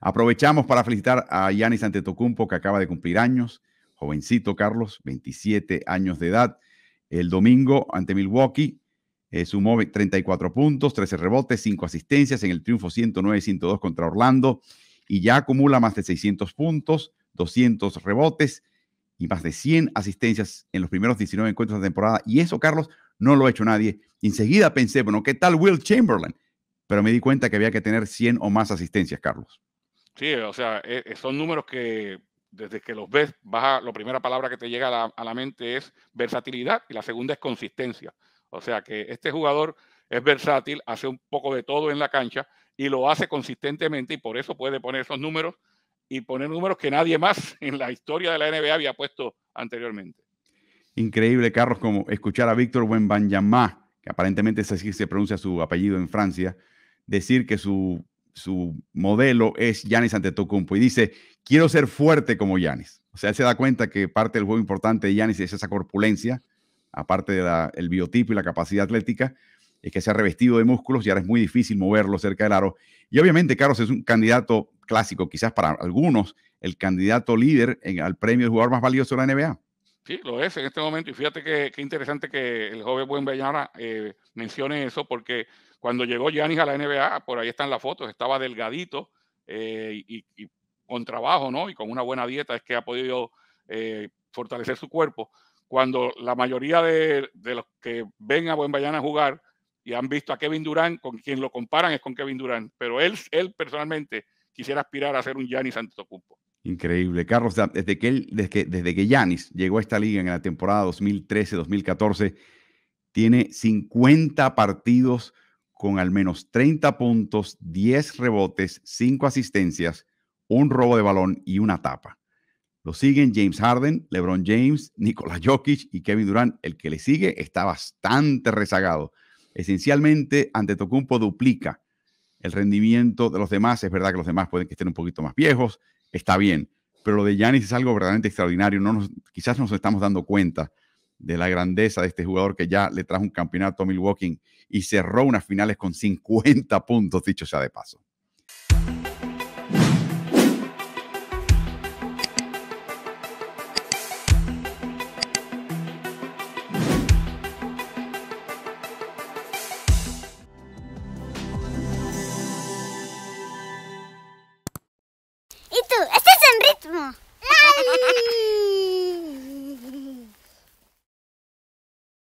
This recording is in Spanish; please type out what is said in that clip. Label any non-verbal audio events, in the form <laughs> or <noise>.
Aprovechamos para felicitar a Yanis Antetokounmpo, que acaba de cumplir años, jovencito Carlos, 27 años de edad. El domingo ante Milwaukee eh, sumó 34 puntos, 13 rebotes, 5 asistencias en el triunfo 109-102 contra Orlando y ya acumula más de 600 puntos, 200 rebotes y más de 100 asistencias en los primeros 19 encuentros de temporada. Y eso, Carlos, no lo ha hecho nadie. Enseguida pensé, bueno, ¿qué tal Will Chamberlain? Pero me di cuenta que había que tener 100 o más asistencias, Carlos. Sí, o sea, e, e, son números que desde que los ves, baja, la primera palabra que te llega a la, mente es versatilidad y la segunda es consistencia. O sea que este jugador es versátil, hace un poco de todo en la cancha y lo hace consistentemente y por eso puede poner esos números y poner números que nadie más <laughs> en la historia de la NBA había puesto anteriormente. Increíble, Carlos, como escuchar a Víctor Wembanyama, que aparentemente es así se pronuncia su apellido en Francia, decir que su su modelo es Yanis Antetokounmpo y dice, quiero ser fuerte como Yanis. O sea, él se da cuenta que parte del juego importante de Yanis es esa corpulencia, aparte del biotipo y la capacidad atlética, es que se ha revestido de músculos y ahora es muy difícil moverlo cerca del aro. Y obviamente Carlos es un candidato clásico, quizás para algunos, el candidato líder en, al premio de jugador más valioso de la NBA. Sí, lo es en este momento. Y fíjate que, interesante que el joven Buen Bellana eh, mencione eso, porque cuando llegó Giannis a la NBA, por ahí están las fotos, estaba delgadito eh, y, con trabajo, ¿no? Y con una buena dieta es que ha podido eh, fortalecer su cuerpo. Cuando la mayoría de, los que ven a Buen a jugar y han visto a Kevin Durán, con quien lo comparan es con Kevin Durán. pero él, él personalmente quisiera aspirar a ser un Giannis Antetokounmpo. Increíble. Carlos, desde que, él, desde que, desde que Giannis llegó a esta liga en la temporada 2013-2014, tiene 50 partidos con al menos 30 puntos, 10 rebotes, 5 asistencias, un robo de balón y una tapa. Lo siguen James Harden, LeBron James, <laughs> Nikola Jokic y Kevin Durant. El que le sigue está bastante rezagado. Esencialmente, Antetokounmpo duplica el rendimiento de los demás. Es verdad que los demás pueden que estén un poquito más viejos, está bien. Pero lo de Yanis es algo verdaderamente extraordinario. No quizás nos estamos dando cuenta de la grandeza de este jugador que ya le trajo un campeonato a Milwaukee y cerró unas finales con 50 puntos, dicho ya de paso.